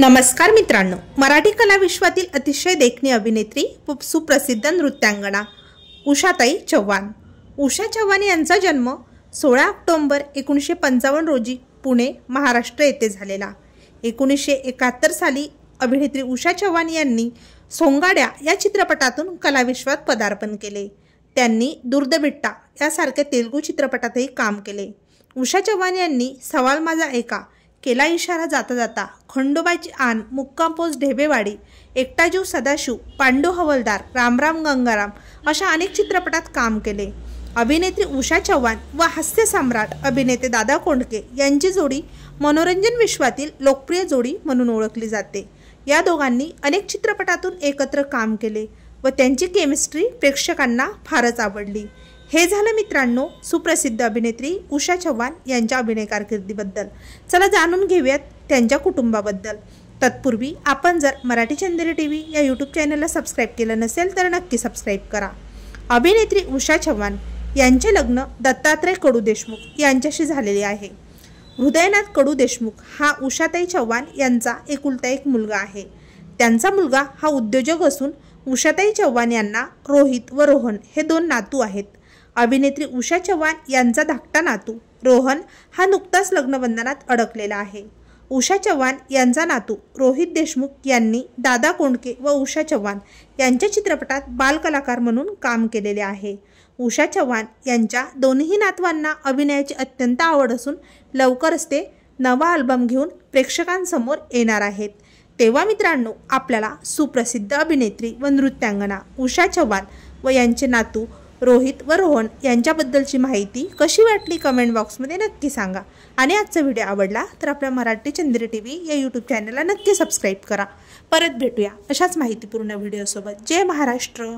नमस्कार मित्रांनो मराठी कला विश्वातील अतिशय देखणी अभिनेत्री व सुप्रसिद्ध नृत्यांगणा उषाताई चव्हाण उषा चव्हाण यांचा जन्म सोळा ऑक्टोंबर एकोणीसशे पंचावन्न रोजी पुणे महाराष्ट्र येथे झालेला एकोणीसशे एकाहत्तर साली अभिनेत्री उषा चव्हाण यांनी सोंगाड्या या चित्रपटातून कलाविश्वात पदार्पण केले त्यांनी दुर्दबिट्टा यासारख्या तेलगू चित्रपटातही काम केले उषा चव्हाण यांनी सवाल माझा ऐका केला इशारा जाता जाता खंडोबाची आन मुक्कामपोज ढेबेवाडी एकटाजीव सदाशिव पांडू हवलदार रामराम गंगाराम अशा अनेक चित्रपटात काम केले अभिनेत्री उषा चव्हाण व हास्यसम्राट अभिनेते दादा कोंडके यांची जोडी मनोरंजन विश्वातील लोकप्रिय जोडी म्हणून ओळखली जाते या दोघांनी अनेक चित्रपटातून एकत्र काम केले व त्यांची केमिस्ट्री प्रेक्षकांना फारच आवडली हे झालं मित्रांनो सुप्रसिद्ध अभिनेत्री उषा चव्हाण यांच्या अभिनय कारकिर्दीबद्दल चला जाणून घेऊयात त्यांच्या कुटुंबाबद्दल तत्पूर्वी आपण जर मराठी चंदेरी टी व्ही या यूट्यूब चॅनलला सबस्क्राईब केलं नसेल तर नक्की सबस्क्राईब करा अभिनेत्री उषा चव्हाण यांचे लग्न दत्तात्रय कडू देशमुख यांच्याशी झालेले आहे हृदयनाथ कडू देशमुख हा उषाताई चव्हाण यांचा एकुलता एक मुलगा आहे त्यांचा मुलगा हा उद्योजक असून उषाताई चव्हाण यांना रोहित व रोहन हे दोन नातू आहेत अभिनेत्री उषा चव्हाण यांचा धाकटा नातू रोहन हा नुकताच लग्नबंधनात अडकलेला आहे उषा चव्हाण यांचा नातू रोहित देशमुख यांनी दादा कोंडके व उषा चव्हाण यांच्या चित्रपटात बालकलाकार म्हणून काम केलेले आहे उषा चव्हाण यांच्या दोन्ही नातवांना अभिनयाची अत्यंत आवड असून लवकरच ते नवा अल्बम घेऊन प्रेक्षकांसमोर येणार आहेत तेव्हा मित्रांनो आपल्याला सुप्रसिद्ध अभिनेत्री व नृत्यांगना उषा चव्हाण व यांचे नातू रोहित व रोहन यांच्याबद्दलची माहिती कशी वाटली कमेंट बॉक्समध्ये नक्की सांगा आणि आजचा व्हिडिओ आवडला तर आपल्या मराठी चंद्र टी व्ही या यूट्यूब चॅनलला नक्की सबस्क्राईब करा परत भेटूया अशाच माहितीपूर्ण व्हिडिओसोबत जय महाराष्ट्र